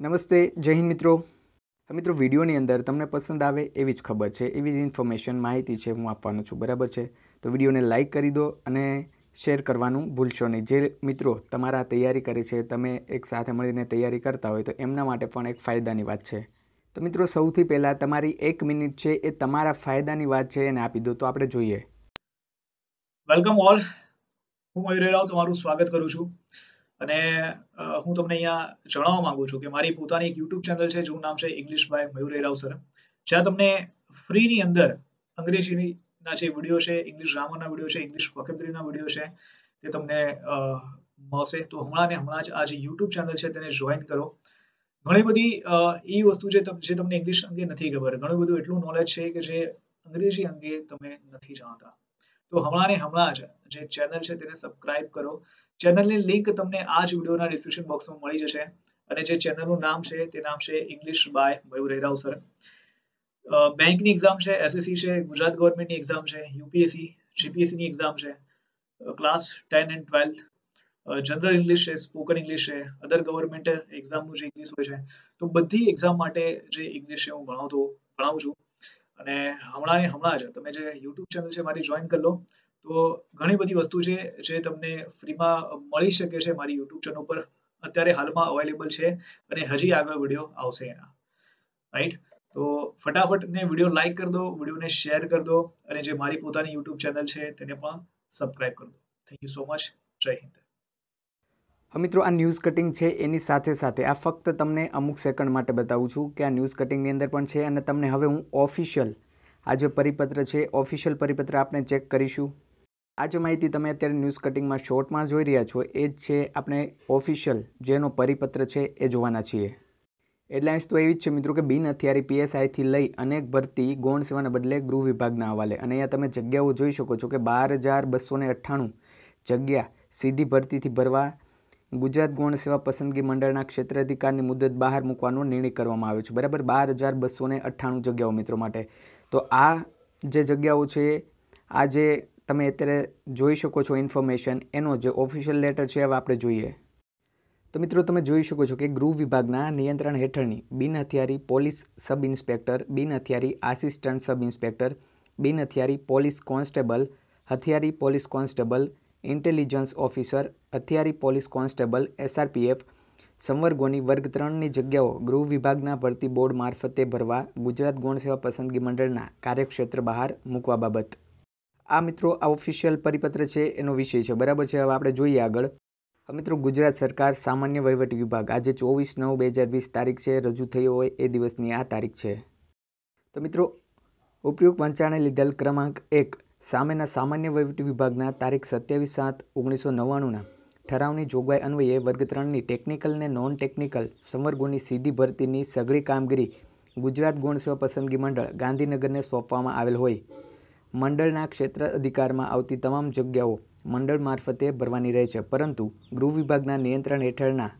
નમસ્તે જય હિન્દ મિત્રો મિત્રો વિડીયોની અંદર તમને પસંદ આવે એવી જ ખબર છે એવી જ ઇન્ફોર્મેશન માહિતી છે હું આપવાનો છું બરાબર છે તો વિડીયોને લાઇક કરી દો અને શેર કરવાનું ભૂલશો નહીં જે મિત્રો તમારા તૈયારી કરે છે તમે એક સાથે મળીને તૈયારી કરતા હોય તો એમના માટે પણ એક ફાયદાની વાત છે તો મિત્રો સૌથી પહેલાં તમારી એક મિનિટ છે એ તમારા ફાયદાની વાત છે એને આપી દો તો આપણે જોઈએ વેલકમ ઓલ હું મયુરેરાવ તમારું સ્વાગત કરું છું અને હું તમને અહીંયા જણાવવા માંગુ છું કે મારી પોતાની એક યુટ્યુબ ચેનલ છે જેનું નામ છે English by Mayur Rao sir જ્યાં તમને ફ્રીની અંદર અંગ્રેજીના જે વિડીયો છે ઇંગ્લિશ ગ્રામરના વિડીયો છે ઇંગ્લિશ વોકેબરીના વિડીયો છે તે તમને મળશે તો હમણાં ને હમણાં જ આ જે યુટ્યુબ ચેનલ છે તેને જોઈન કરો ઘણી બધી એ વસ્તુ છે જે તમને ઇંગ્લિશ અંગે નથી ખબર ઘણું બધું એટલું નોલેજ છે કે જે અંગ્રેજી અંગે તમે નથી જાણતા તો હમણાં ને હમણાં જ જે ચેનલ છે તેને સબસ્ક્રાઇબ કરો ચેનલની લિંક તમને આ જ વિડીયોના ડિસ્ક્રિપ્શન બોક્સમાં મળી જશે અને જે ચેનલનું નામ છે તે નામ છે ઇંગ્લિશ બાય મયુર હેરાવ સર બેંકની એક્ઝામ છે એસએસસી છે ગુજરાત ગવર્મેન્ટની એક્ઝામ છે યુપીએસસી જીપીએસસીની એક્ઝામ છે class ten and twelfth general English છે સ્પોકન ઇંગ્લિશ છે અધર ગવર્મેન્ટ એક્ઝામનું જે ઇંગ્લિશ હોય છે તો બધી એક્ઝામ માટે જે ઇંગ્લિશ છે હું ભણાવતો ભણાવું છું અને હમણાં ને હમણાં જ તમે જે યુટ્યુબ ચેનલ છે મારી જોઈન કરી લો તો ઘણી બધી વસ્તુ છે જે તમને ફ્રીમાં મળી શકે છે મારી યુટ્યુબ ચેનલ પર અત્યારે હાલમાં અવેલેબલ છે અને હજી આગળ વિડીયો આવશે એના રાઈટ તો ફટાફટ ને વિડીયો લાઈક કરી દો વિડીયોને શેર કરી દો અને જે મારી પોતાની યુટ્યુબ ચેનલ છે તેને પણ સબસ્ક્રાઈબ કરી દો થેન્ક યુ સો મચ જય હિન્દ મિત્રો આ ન્યૂઝ કટિંગ છે એની સાથે સાથે આ ફક્ત તમને અમુક સેકન્ડ માટે બતાવું છું કે આ ન્યૂઝ કટિંગની અંદર પણ છે અને તમને હવે હું ઓફિશિયલ આ જે પરિપત્ર છે ઓફિશિયલ પરિપત્ર આપણે ચેક કરીશું આ જે માહિતી તમે અત્યારે ન્યૂઝ કટિંગમાં શોર્ટમાં જોઈ રહ્યા છો એ જ છે આપણે ઓફિશિયલ જેનો પરિપત્ર છે એ જોવાના છીએ હેડલાઇન્સ તો એવી જ છે મિત્રો કે બિન હથિયારી પીએસઆઈથી લઈ અનેક ભરતી ગૌણ સેવાના બદલે ગૃહ વિભાગના હવાલે અને અહીંયા તમે જગ્યાઓ જોઈ શકો છો કે બાર હજાર બસો અઠ્ઠાણું જગ્યા સીધી ભરતીથી ભરવા ગુજરાત ગૌણ સેવા પસંદગી મંડળના ક્ષેત્રાધિકારની મુદત બહાર મૂકવાનો નિર્ણય કરવામાં આવ્યો છે બરાબર બાર હજાર બસોને અઠ્ઠાણું જગ્યાઓ મિત્રો માટે તો આ જે જગ્યાઓ છે આ જે તમે અત્યારે જોઈ શકો છો ઇન્ફોર્મેશન એનો જે ઓફિશિયલ લેટર છે હવે આપણે જોઈએ તો મિત્રો તમે જોઈ શકો છો કે ગૃહ વિભાગના નિયંત્રણ હેઠળની બિન હથિયારી પોલીસ સબ ઇન્સ્પેક્ટર બિન હથિયારી આસિસ્ટન્ટ સબ ઇન્સ્પેક્ટર બિન હથિયારી પોલીસ કોન્સ્ટેબલ હથિયારી પોલીસ કોન્સ્ટેબલ ઇન્ટેલિજન્સ ઓફિસર હથિયારી પોલીસ કોન્સ્ટેબલ એસઆરપીએફ સંવર્ગોની વર્ગ ત્રણની જગ્યાઓ ગૃહ વિભાગના ભરતી બોર્ડ મારફતે ભરવા ગુજરાત ગૌણ સેવા પસંદગી મંડળના કાર્યક્ષેત્ર બહાર મૂકવા બાબત આ મિત્રો આ ઓફિશિયલ પરિપત્ર છે એનો વિષય છે બરાબર છે હવે આપણે જોઈએ આગળ મિત્રો ગુજરાત સરકાર સામાન્ય વહીવટ વિભાગ આજે ચોવીસ નવ બે હજાર વીસ તારીખ છે રજૂ થયો હોય એ દિવસની આ તારીખ છે તો મિત્રો ઉપયોગ વંચાણે લીધેલ ક્રમાંક એક સામેના સામાન્ય વહીવટી વિભાગના તારીખ સત્યાવીસ સાત ઓગણીસો નવ્વાણુંના ઠરાવની જોગવાઈ અન્વયે વર્ગ ત્રણની ટેકનિકલ અને નોન ટેકનિકલ સંવર્ગોની સીધી ભરતીની સઘળી કામગીરી ગુજરાત ગુણસેવા પસંદગી મંડળ ગાંધીનગરને સોંપવામાં આવેલ હોય મંડળના ક્ષેત્ર અધિકારમાં આવતી તમામ જગ્યાઓ મંડળ મારફતે ભરવાની રહે છે પરંતુ ગૃહ વિભાગના નિયંત્રણ હેઠળના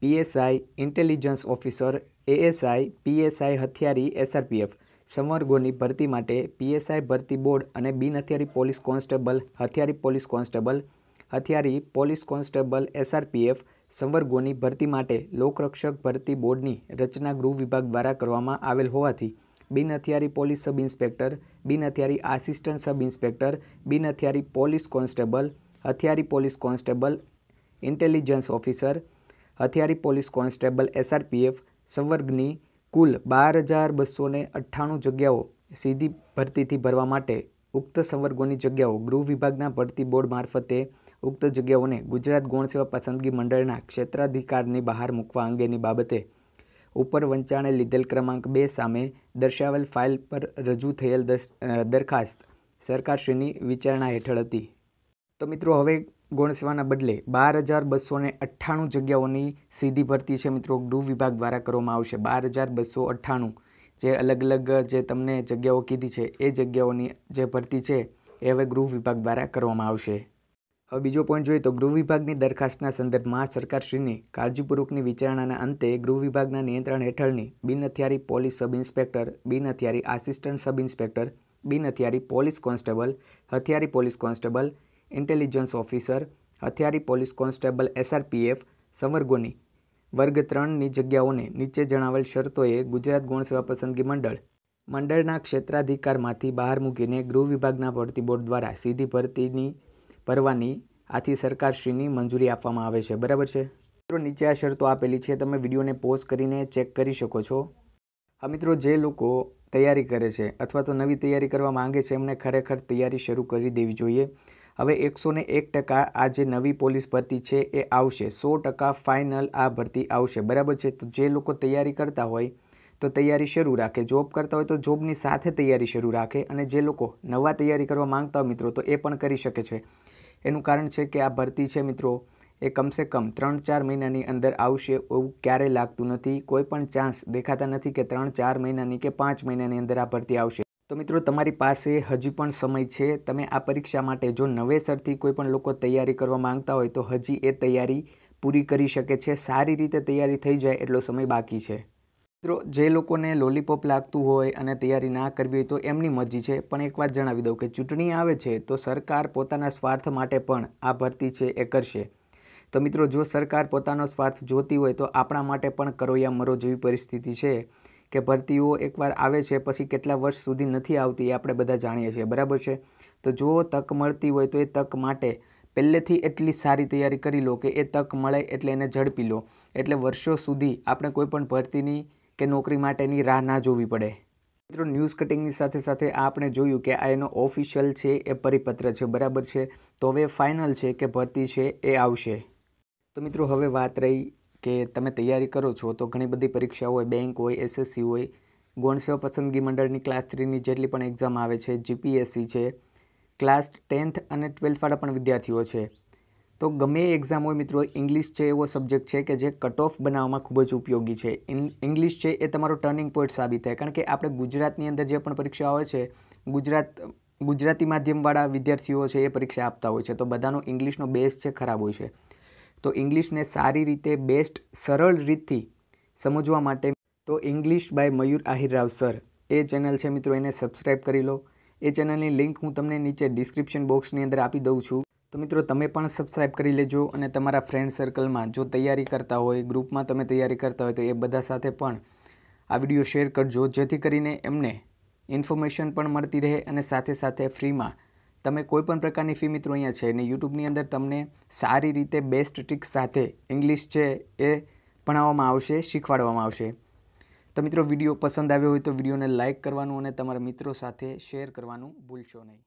PSI intelligence officer ASI PSI હથિયારી એસઆરપીએફ સંવર્ગોની ભરતી માટે પીએસઆઈ ભરતી બોર્ડ અને બિન હથિયારી પોલીસ કોન્સ્ટેબલ હથિયારી પોલીસ કોન્સ્ટેબલ હથિયારી પોલીસ કોન્સ્ટેબલ એસઆરપીએફ સંવર્ગોની ભરતી માટે લોકરક્ષક ભરતી બોર્ડની રચના ગૃહ વિભાગ દ્વારા કરવામાં આવેલ હોવાથી બિન હથિયારી પોલીસ સબ ઇન્સ્પેક્ટર બિન હથિયારી આસિસ્ટન્ટ સબ ઇન્સ્પેક્ટર બિન હથિયારી પોલીસ કોન્સ્ટેબલ હથિયારી પોલીસ કોન્સ્ટેબલ ઇન્ટેલિજન્સ ઓફિસર હથિયારી પોલીસ કોન્સ્ટેબલ એસઆરપીએફ સંવર્ગની કુલ બાર હજાર બસોને અઠ્ઠાણું જગ્યાઓ સીધી ભરતીથી ભરવા માટે ઉક્ત સંવર્ગોની જગ્યાઓ ગૃહ વિભાગના ભરતી બોર્ડ મારફતે ઉક્ત જગ્યાઓને ગુજરાત ગૌણ સેવા પસંદગી મંડળના ક્ષેત્રાધિકારની બહાર મૂકવા અંગેની બાબતે ઉપર વંચાણે લીધેલ ક્રમાંક બે સામે દર્શાવેલ ફાઇલ પર રજૂ થયેલ દરખાસ્ત સરકારશ્રીની વિચારણા હેઠળ હતી તો મિત્રો હવે ગુણ બદલે બાર હજાર બસો ને અઠ્ઠાણું જગ્યાઓની સીધી ભરતી છે મિત્રો ગૃહ વિભાગ દ્વારા કરવામાં આવશે બાર હજાર બસો અઠ્ઠાણું જે અલગ અલગ જે તમને જગ્યાઓ કીધી છે એ જગ્યાઓની જે ભરતી છે એ હવે ગૃહ વિભાગ દ્વારા કરવામાં આવશે હવે બીજો પોઈન્ટ જોઈએ તો ગૃહ વિભાગની દરખાસ્તના સંદર્ભમાં સરકારશ્રીની કાળજીપૂર્વકની વિચારણાના અંતે ગૃહ વિભાગના નિયંત્રણ હેઠળની બિન હથિયારી પોલીસ સબ ઇન્સ્પેક્ટર બિન હથિયારી આસિસ્ટન્ટ સબ ઇન્સ્પેક્ટર બિન હથિયારી પોલીસ કોન્સ્ટેબલ હથિયારી પોલીસ કોન્સ્ટેબલ ઇન્ટેલિજન્સ ઓફિસર હથિયારી પોલીસ કોન્સ્ટેબલ એસઆરપીએફ સંવર્ગોની વર્ગ ત્રણની જગ્યાઓને નીચે જણાવેલ શરતોએ ગુજરાત ગૌણ સેવા પસંદગી મંડળ મંડળના ક્ષેત્રાધિકારમાંથી બહાર મૂકીને ગૃહ વિભાગના ભરતી બોર્ડ દ્વારા સીધી ભરતીની ભરવાની આથી સરકારશ્રીની મંજૂરી આપવામાં આવે છે બરાબર છે મિત્રો નીચે આ શરતો આપેલી છે તમે વિડીયોને પોઝ કરીને ચેક કરી શકો છો હા મિત્રો જે લોકો તૈયારી કરે છે અથવા તો નવી તૈયારી કરવા માંગે છે એમને ખરેખર તૈયારી શરૂ કરી દેવી જોઈએ હવે એકસો ને એક ટકા આ જે નવી પોલીસ ભરતી છે એ આવશે સો ટકા ફાઇનલ આ ભરતી આવશે બરાબર છે તો જે લોકો તૈયારી કરતા હોય તો તૈયારી શરૂ રાખે જોબ કરતા હોય તો જોબની સાથે તૈયારી શરૂ રાખે અને જે લોકો નવા તૈયારી કરવા માંગતા હોય મિત્રો તો એ પણ કરી શકે છે એનું કારણ છે કે આ ભરતી છે મિત્રો એ કમસે કમ ત્રણ ચાર મહિનાની અંદર આવશે એવું ક્યારેય લાગતું નથી કોઈ પણ ચાન્સ દેખાતા નથી કે ત્રણ ચાર મહિનાની કે પાંચ મહિનાની અંદર આ ભરતી આવશે તો મિત્રો તમારી પાસે હજી પણ સમય છે તમે આ પરીક્ષા માટે જો નવેસરથી કોઈ પણ લોકો તૈયારી કરવા માંગતા હોય તો હજી એ તૈયારી પૂરી કરી શકે છે સારી રીતે તૈયારી થઈ જાય એટલો સમય બાકી છે મિત્રો જે લોકોને લોલીપોપ લાગતું હોય અને તૈયારી ના કરવી હોય તો એમની મરજી છે પણ એક વાત જણાવી દઉં કે ચૂંટણી આવે છે તો સરકાર પોતાના સ્વાર્થ માટે પણ આ ભરતી છે એ કરશે તો મિત્રો જો સરકાર પોતાનો સ્વાર્થ જોતી હોય તો આપણા માટે પણ કરોયા મરો જેવી પરિસ્થિતિ છે કે ભરતીઓ એકવાર આવે છે પછી કેટલા વર્ષ સુધી નથી આવતી એ આપણે બધા જાણીએ છીએ બરાબર છે તો જો તક મળતી હોય તો એ તક માટે પહેલેથી એટલી સારી તૈયારી કરી લો કે એ તક મળે એટલે એને ઝડપી લો એટલે વર્ષો સુધી આપણે કોઈપણ ભરતીની કે નોકરી માટેની રાહ ના જોવી પડે મિત્રો ન્યૂઝ કટિંગની સાથે સાથે આ આપણે જોયું કે આ એનો ઓફિશિયલ છે એ પરિપત્ર છે બરાબર છે તો હવે ફાઇનલ છે કે ભરતી છે એ આવશે તો મિત્રો હવે વાત રહી કે તમે તૈયારી કરો છો તો ઘણી બધી પરીક્ષાઓ હોય બેંક હોય એસએસસી હોય ગૌણ સેવા પસંદગી મંડળની ક્લાસ થ્રીની જેટલી પણ એક્ઝામ આવે છે જીપીએસસી છે ક્લાસ ટેન્થ અને ટ્વેલ્થવાળા પણ વિદ્યાર્થીઓ છે તો ગમે એ એક્ઝામ હોય મિત્રો ઇંગ્લિશ છે એવો સબ્જેક્ટ છે કે જે કટ ઓફ બનાવવામાં ખૂબ જ ઉપયોગી છે ઇંગ્લિશ છે એ તમારો ટર્નિંગ પોઈન્ટ સાબિત થાય કારણ કે આપણે ગુજરાતની અંદર જે પણ પરીક્ષા આવે છે ગુજરાત ગુજરાતી માધ્યમવાળા વિદ્યાર્થીઓ છે એ પરીક્ષા આપતા હોય છે તો બધાનો ઇંગ્લિશનો બેઝ છે ખરાબ હોય છે તો ઇંગ્લિશને સારી રીતે બેસ્ટ સરળ રીતથી સમજવા માટે તો English by Mayur Ahirrao sir એ ચેનલ છે મિત્રો એને સબસ્ક્રાઇબ કરી લો એ ચેનલની લિંક હું તમને નીચે ડિસ્ક્રિપ્શન બોક્સની અંદર આપી દઉં છું તો મિત્રો તમે પણ સબસ્ક્રાઈબ કરી લેજો અને તમારા ફ્રેન્ડ સર્કલમાં જો તૈયારી કરતા હોય ગ્રુપમાં તમે તૈયારી કરતા હોય તો એ બધા સાથે પણ આ વિડીયો શેર કરજો જેથી કરીને એમને ઇન્ફોર્મેશન પણ મળતી રહે અને સાથે સાથે ફ્રીમાં તમે કોઈ પણ પ્રકારની ફી મિત્રો અહીંયા છે અને યુટ્યુબની અંદર તમને સારી રીતે બેસ્ટ ટ્રિક્સ સાથે ઇંગ્લિશ છે એ ભણાવવામાં આવશે શીખવાડવામાં આવશે તો મિત્રો વિડીયો પસંદ આવ્યો હોય તો વિડીયોને લાઇક કરવાનું અને તમારા મિત્રો સાથે શેર કરવાનું ભૂલશો નહીં